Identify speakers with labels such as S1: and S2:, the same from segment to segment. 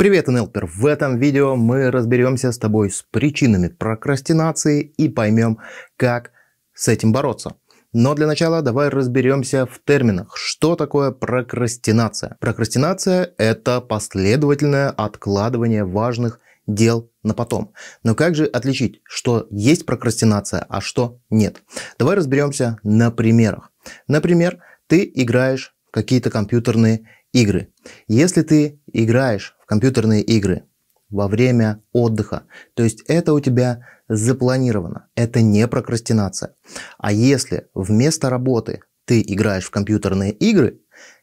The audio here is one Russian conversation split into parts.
S1: Привет, НЛПер! В этом видео мы разберемся с тобой с причинами прокрастинации и поймем, как с этим бороться. Но для начала давай разберемся в терминах, что такое прокрастинация. Прокрастинация – это последовательное откладывание важных дел на потом. Но как же отличить, что есть прокрастинация, а что нет? Давай разберемся на примерах. Например, ты играешь какие-то компьютерные игры. Если ты играешь в компьютерные игры во время отдыха, то есть это у тебя запланировано, это не прокрастинация. А если вместо работы ты играешь в компьютерные игры,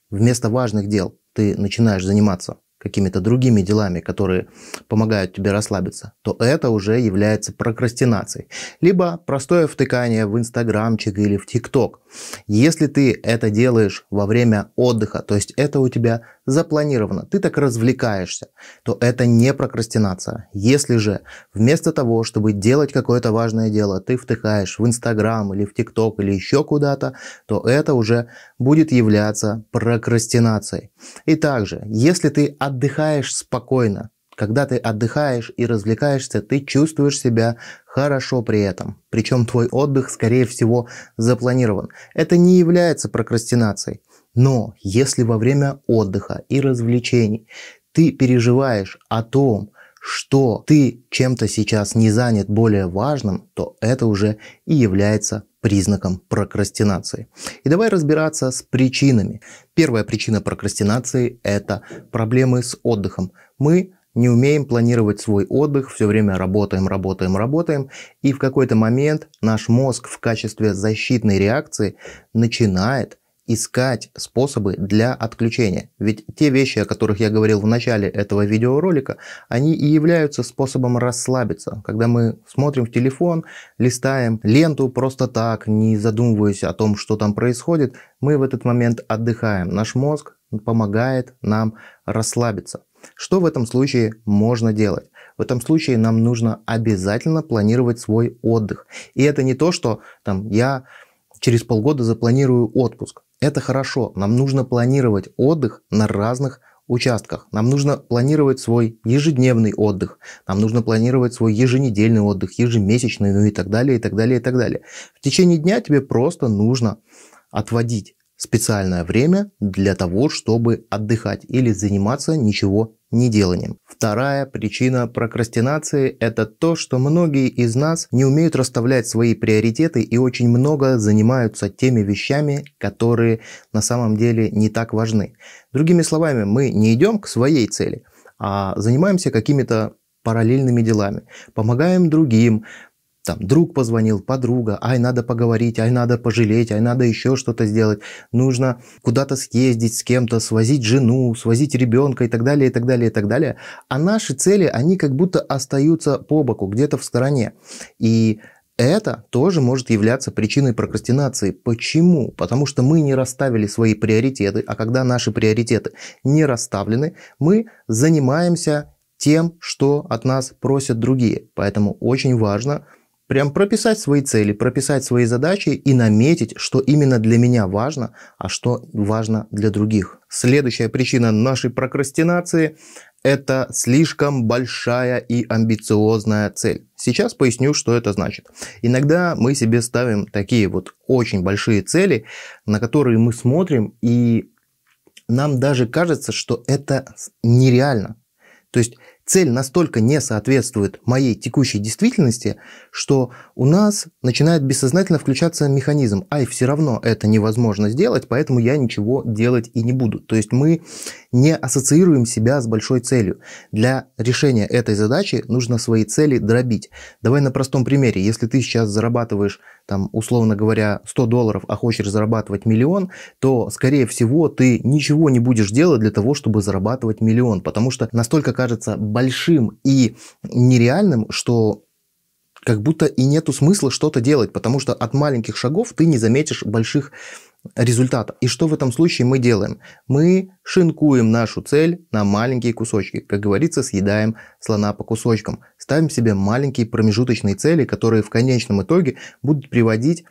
S1: вместо важных дел ты начинаешь заниматься какими-то другими делами, которые помогают тебе расслабиться, то это уже является прокрастинацией. Либо простое втыкание в Инстаграмчик или в ТикТок. Если ты это делаешь во время отдыха, то есть это у тебя запланировано, ты так развлекаешься, то это не прокрастинация. Если же вместо того, чтобы делать какое-то важное дело, ты втыкаешь в Инстаграм или в ТикТок или еще куда-то, то это уже будет являться прокрастинацией. И также, если ты от отдыхаешь спокойно, когда ты отдыхаешь и развлекаешься, ты чувствуешь себя хорошо при этом. Причем твой отдых, скорее всего, запланирован. Это не является прокрастинацией. Но если во время отдыха и развлечений ты переживаешь о том, что ты чем-то сейчас не занят более важным, то это уже и является признаком прокрастинации. И давай разбираться с причинами. Первая причина прокрастинации – это проблемы с отдыхом. Мы не умеем планировать свой отдых, все время работаем, работаем, работаем, и в какой-то момент наш мозг в качестве защитной реакции начинает искать способы для отключения. Ведь те вещи, о которых я говорил в начале этого видеоролика, они и являются способом расслабиться. Когда мы смотрим в телефон, листаем ленту просто так, не задумываясь о том, что там происходит, мы в этот момент отдыхаем. Наш мозг помогает нам расслабиться. Что в этом случае можно делать? В этом случае нам нужно обязательно планировать свой отдых. И это не то, что там я через полгода запланирую отпуск. Это хорошо, нам нужно планировать отдых на разных участках. Нам нужно планировать свой ежедневный отдых, нам нужно планировать свой еженедельный отдых, ежемесячный, ну и так далее, и так далее, и так далее. В течение дня тебе просто нужно отводить специальное время для того, чтобы отдыхать или заниматься ничего неделанием. Вторая причина прокрастинации – это то, что многие из нас не умеют расставлять свои приоритеты и очень много занимаются теми вещами, которые на самом деле не так важны. Другими словами, мы не идем к своей цели, а занимаемся какими-то параллельными делами, помогаем другим, там друг позвонил, подруга, ай, надо поговорить, ай, надо пожалеть, ай, надо еще что-то сделать. Нужно куда-то съездить с кем-то, свозить жену, свозить ребенка и так далее, и так далее, и так далее. А наши цели, они как будто остаются по боку, где-то в стороне. И это тоже может являться причиной прокрастинации. Почему? Потому что мы не расставили свои приоритеты, а когда наши приоритеты не расставлены, мы занимаемся тем, что от нас просят другие. Поэтому очень важно Прям прописать свои цели, прописать свои задачи и наметить, что именно для меня важно, а что важно для других. Следующая причина нашей прокрастинации – это слишком большая и амбициозная цель. Сейчас поясню, что это значит. Иногда мы себе ставим такие вот очень большие цели, на которые мы смотрим, и нам даже кажется, что это нереально. То есть цель настолько не соответствует моей текущей действительности, что у нас начинает бессознательно включаться механизм, ай, все равно это невозможно сделать, поэтому я ничего делать и не буду. То есть мы не ассоциируем себя с большой целью. Для решения этой задачи нужно свои цели дробить. Давай на простом примере. Если ты сейчас зарабатываешь, там, условно говоря, 100 долларов, а хочешь зарабатывать миллион, то, скорее всего, ты ничего не будешь делать для того, чтобы зарабатывать миллион, потому что настолько кажется большим и нереальным, что как будто и нету смысла что-то делать, потому что от маленьких шагов ты не заметишь больших результата. И что в этом случае мы делаем? Мы шинкуем нашу цель на маленькие кусочки. Как говорится, съедаем слона по кусочкам. Ставим себе маленькие промежуточные цели, которые в конечном итоге будут приводить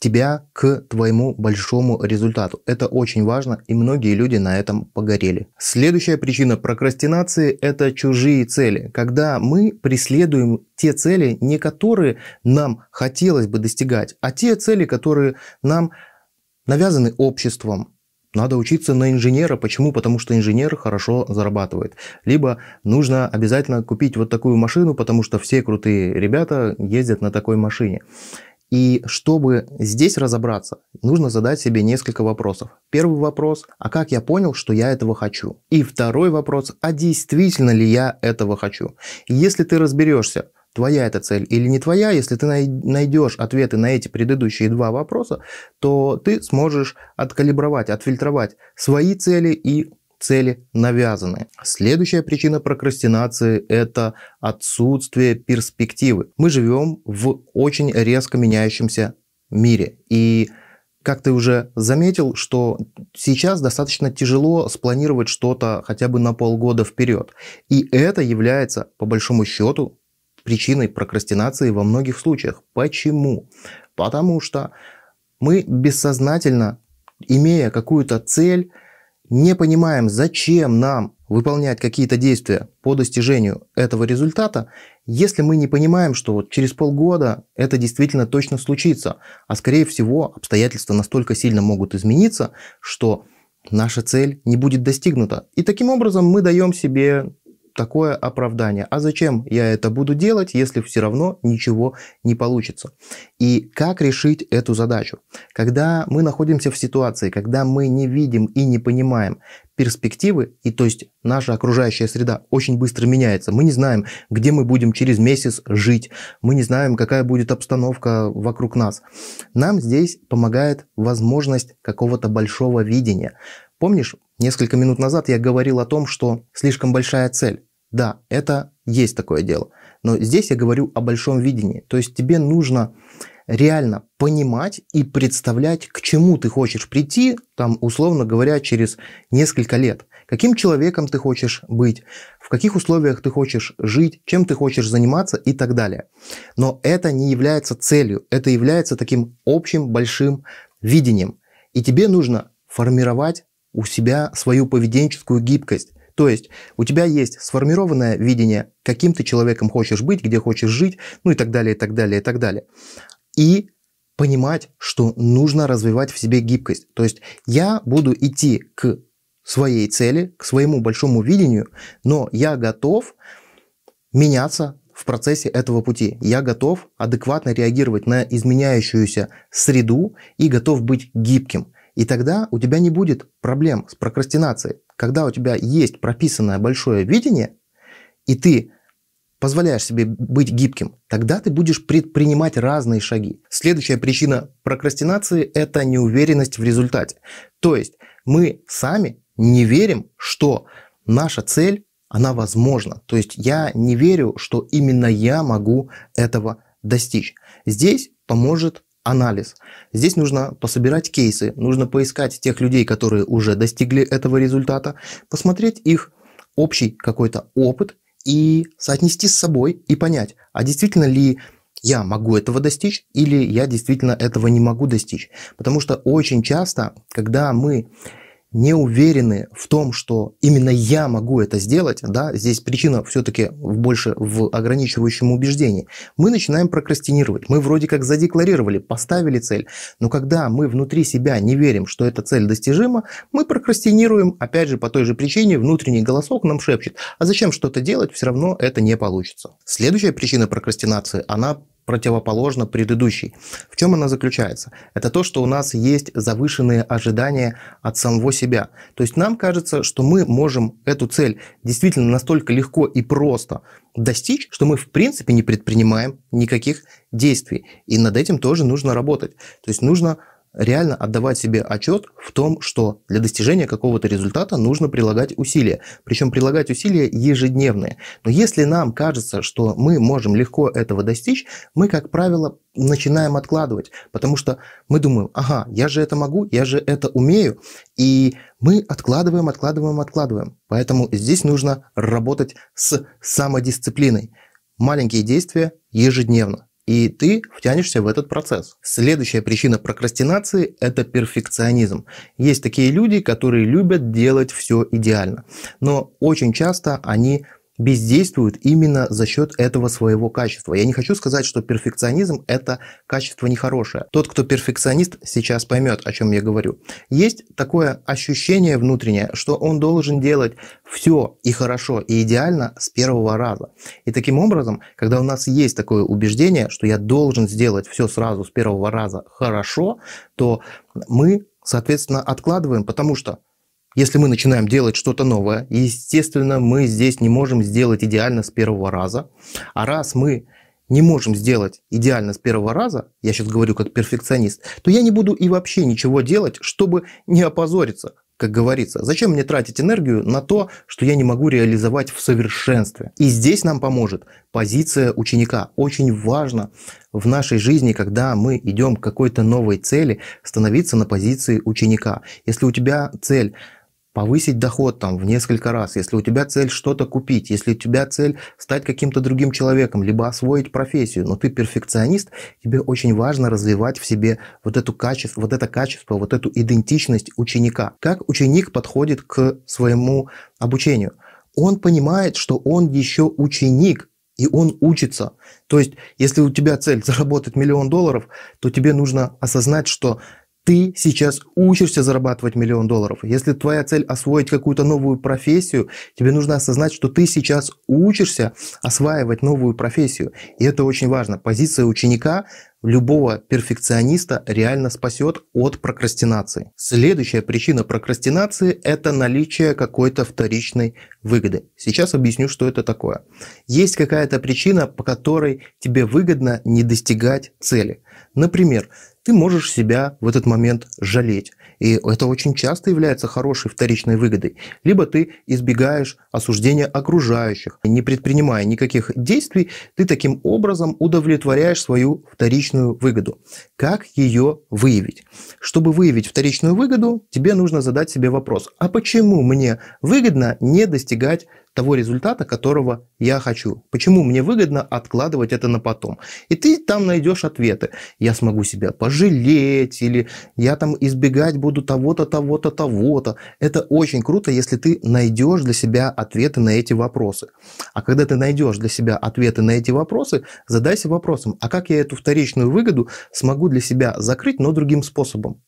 S1: тебя к твоему большому результату. Это очень важно, и многие люди на этом погорели. Следующая причина прокрастинации – это чужие цели. Когда мы преследуем те цели, не которые нам хотелось бы достигать, а те цели, которые нам навязаны обществом. Надо учиться на инженера. Почему? Потому что инженер хорошо зарабатывает. Либо нужно обязательно купить вот такую машину, потому что все крутые ребята ездят на такой машине. И чтобы здесь разобраться, нужно задать себе несколько вопросов. Первый вопрос, а как я понял, что я этого хочу? И второй вопрос, а действительно ли я этого хочу? И если ты разберешься, твоя эта цель или не твоя, если ты найдешь ответы на эти предыдущие два вопроса, то ты сможешь откалибровать, отфильтровать свои цели и цели навязаны. Следующая причина прокрастинации – это отсутствие перспективы. Мы живем в очень резко меняющемся мире. И как ты уже заметил, что сейчас достаточно тяжело спланировать что-то хотя бы на полгода вперед. И это является, по большому счету, причиной прокрастинации во многих случаях. Почему? Потому что мы бессознательно, имея какую-то цель, не понимаем, зачем нам выполнять какие-то действия по достижению этого результата, если мы не понимаем, что вот через полгода это действительно точно случится, а скорее всего обстоятельства настолько сильно могут измениться, что наша цель не будет достигнута. И таким образом мы даем себе такое оправдание. А зачем я это буду делать, если все равно ничего не получится? И как решить эту задачу? Когда мы находимся в ситуации, когда мы не видим и не понимаем перспективы, и то есть наша окружающая среда очень быстро меняется. Мы не знаем, где мы будем через месяц жить, мы не знаем, какая будет обстановка вокруг нас. Нам здесь помогает возможность какого-то большого видения. Помнишь, несколько минут назад я говорил о том, что слишком большая цель да, это есть такое дело. Но здесь я говорю о большом видении. То есть тебе нужно реально понимать и представлять, к чему ты хочешь прийти, там, условно говоря, через несколько лет. Каким человеком ты хочешь быть, в каких условиях ты хочешь жить, чем ты хочешь заниматься и так далее. Но это не является целью, это является таким общим большим видением. И тебе нужно формировать у себя свою поведенческую гибкость. То есть у тебя есть сформированное видение, каким ты человеком хочешь быть, где хочешь жить, ну и так далее, и так далее, и так далее. И понимать, что нужно развивать в себе гибкость. То есть я буду идти к своей цели, к своему большому видению, но я готов меняться в процессе этого пути. Я готов адекватно реагировать на изменяющуюся среду и готов быть гибким. И тогда у тебя не будет проблем с прокрастинацией. Когда у тебя есть прописанное большое видение, и ты позволяешь себе быть гибким, тогда ты будешь предпринимать разные шаги. Следующая причина прокрастинации – это неуверенность в результате. То есть мы сами не верим, что наша цель, она возможна. То есть я не верю, что именно я могу этого достичь. Здесь поможет анализ. Здесь нужно пособирать кейсы, нужно поискать тех людей, которые уже достигли этого результата, посмотреть их общий какой-то опыт и соотнести с собой и понять, а действительно ли я могу этого достичь или я действительно этого не могу достичь. Потому что очень часто, когда мы не уверены в том, что именно я могу это сделать, да, здесь причина все-таки больше в ограничивающем убеждении, мы начинаем прокрастинировать. Мы вроде как задекларировали, поставили цель, но когда мы внутри себя не верим, что эта цель достижима, мы прокрастинируем, опять же, по той же причине внутренний голосок нам шепчет, а зачем что-то делать, все равно это не получится. Следующая причина прокрастинации, она противоположно предыдущей. В чем она заключается? Это то, что у нас есть завышенные ожидания от самого себя. То есть нам кажется, что мы можем эту цель действительно настолько легко и просто достичь, что мы в принципе не предпринимаем никаких действий. И над этим тоже нужно работать. То есть нужно реально отдавать себе отчет в том, что для достижения какого-то результата нужно прилагать усилия. Причем прилагать усилия ежедневные. Но если нам кажется, что мы можем легко этого достичь, мы, как правило, начинаем откладывать, потому что мы думаем, ага, я же это могу, я же это умею, и мы откладываем, откладываем, откладываем. Поэтому здесь нужно работать с самодисциплиной. Маленькие действия ежедневно и ты втянешься в этот процесс. Следующая причина прокрастинации – это перфекционизм. Есть такие люди, которые любят делать все идеально, но очень часто они бездействуют именно за счет этого своего качества. Я не хочу сказать, что перфекционизм – это качество нехорошее. Тот, кто перфекционист, сейчас поймет, о чем я говорю. Есть такое ощущение внутреннее, что он должен делать все и хорошо, и идеально с первого раза. И таким образом, когда у нас есть такое убеждение, что я должен сделать все сразу с первого раза хорошо, то мы, соответственно, откладываем, потому что – если мы начинаем делать что-то новое, естественно, мы здесь не можем сделать идеально с первого раза. А раз мы не можем сделать идеально с первого раза, я сейчас говорю как перфекционист, то я не буду и вообще ничего делать, чтобы не опозориться, как говорится. Зачем мне тратить энергию на то, что я не могу реализовать в совершенстве? И здесь нам поможет позиция ученика. Очень важно в нашей жизни, когда мы идем к какой-то новой цели, становиться на позиции ученика. Если у тебя цель повысить доход там в несколько раз, если у тебя цель что-то купить, если у тебя цель стать каким-то другим человеком, либо освоить профессию, но ты перфекционист, тебе очень важно развивать в себе вот, эту качество, вот это качество, вот эту идентичность ученика. Как ученик подходит к своему обучению? Он понимает, что он еще ученик, и он учится. То есть, если у тебя цель заработать миллион долларов, то тебе нужно осознать, что ты сейчас учишься зарабатывать миллион долларов. Если твоя цель освоить какую-то новую профессию, тебе нужно осознать, что ты сейчас учишься осваивать новую профессию. И это очень важно. Позиция ученика любого перфекциониста реально спасет от прокрастинации. Следующая причина прокрастинации – это наличие какой-то вторичной выгоды. Сейчас объясню, что это такое. Есть какая-то причина, по которой тебе выгодно не достигать цели. Например, ты можешь себя в этот момент жалеть и это очень часто является хорошей вторичной выгодой. Либо ты избегаешь осуждения окружающих, не предпринимая никаких действий, ты таким образом удовлетворяешь свою вторичную выгоду. Как ее выявить? Чтобы выявить вторичную выгоду, тебе нужно задать себе вопрос, а почему мне выгодно не достигать того результата, которого я хочу. Почему мне выгодно откладывать это на потом? И ты там найдешь ответы. Я смогу себя пожалеть, или я там избегать буду того-то, того-то, того-то. Это очень круто, если ты найдешь для себя ответы на эти вопросы. А когда ты найдешь для себя ответы на эти вопросы, задайся вопросом, а как я эту вторичную выгоду смогу для себя закрыть, но другим способом?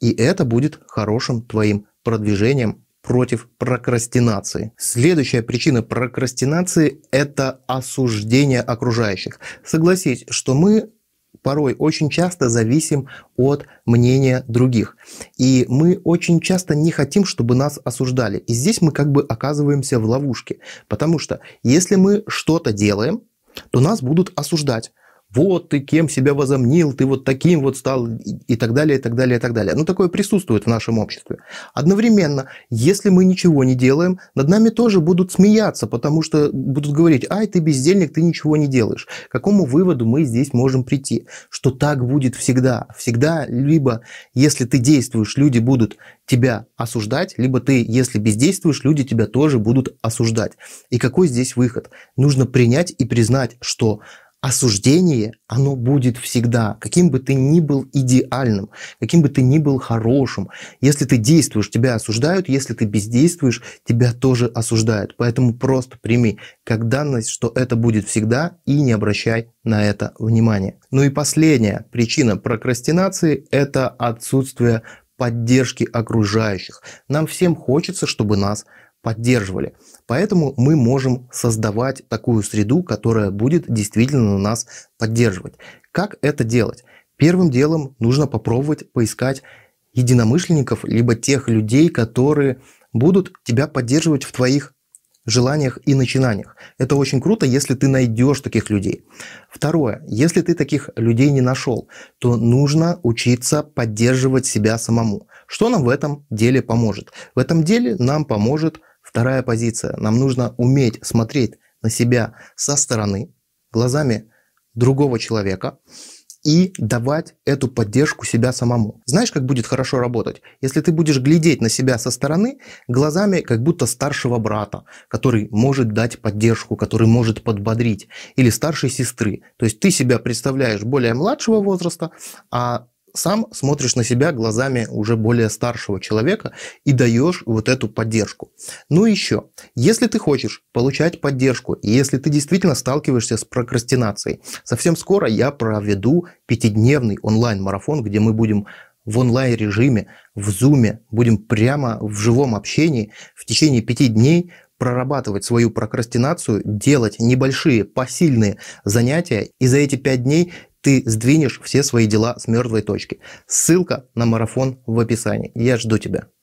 S1: И это будет хорошим твоим продвижением против прокрастинации. Следующая причина прокрастинации – это осуждение окружающих. Согласись, что мы порой очень часто зависим от мнения других. И мы очень часто не хотим, чтобы нас осуждали. И здесь мы как бы оказываемся в ловушке. Потому что если мы что-то делаем, то нас будут осуждать вот ты кем себя возомнил, ты вот таким вот стал и так далее, и так далее, и так далее. Ну, такое присутствует в нашем обществе. Одновременно, если мы ничего не делаем, над нами тоже будут смеяться, потому что будут говорить, ай, ты бездельник, ты ничего не делаешь. К какому выводу мы здесь можем прийти? Что так будет всегда. Всегда либо, если ты действуешь, люди будут тебя осуждать, либо ты, если бездействуешь, люди тебя тоже будут осуждать. И какой здесь выход? Нужно принять и признать, что осуждение, оно будет всегда, каким бы ты ни был идеальным, каким бы ты ни был хорошим. Если ты действуешь, тебя осуждают, если ты бездействуешь, тебя тоже осуждают. Поэтому просто прими как данность, что это будет всегда, и не обращай на это внимания. Ну и последняя причина прокрастинации – это отсутствие поддержки окружающих. Нам всем хочется, чтобы нас поддерживали. Поэтому мы можем создавать такую среду, которая будет действительно нас поддерживать. Как это делать? Первым делом нужно попробовать поискать единомышленников, либо тех людей, которые будут тебя поддерживать в твоих желаниях и начинаниях. Это очень круто, если ты найдешь таких людей. Второе, если ты таких людей не нашел, то нужно учиться поддерживать себя самому. Что нам в этом деле поможет? В этом деле нам поможет Вторая позиция. Нам нужно уметь смотреть на себя со стороны, глазами другого человека и давать эту поддержку себя самому. Знаешь, как будет хорошо работать? Если ты будешь глядеть на себя со стороны, глазами как будто старшего брата, который может дать поддержку, который может подбодрить, или старшей сестры. То есть ты себя представляешь более младшего возраста, а сам смотришь на себя глазами уже более старшего человека и даешь вот эту поддержку. Ну и еще, если ты хочешь получать поддержку, и если ты действительно сталкиваешься с прокрастинацией, совсем скоро я проведу пятидневный онлайн-марафон, где мы будем в онлайн-режиме, в зуме, будем прямо в живом общении в течение пяти дней прорабатывать свою прокрастинацию, делать небольшие посильные занятия, и за эти 5 дней ты сдвинешь все свои дела с мертвой точки. Ссылка на марафон в описании. Я жду тебя.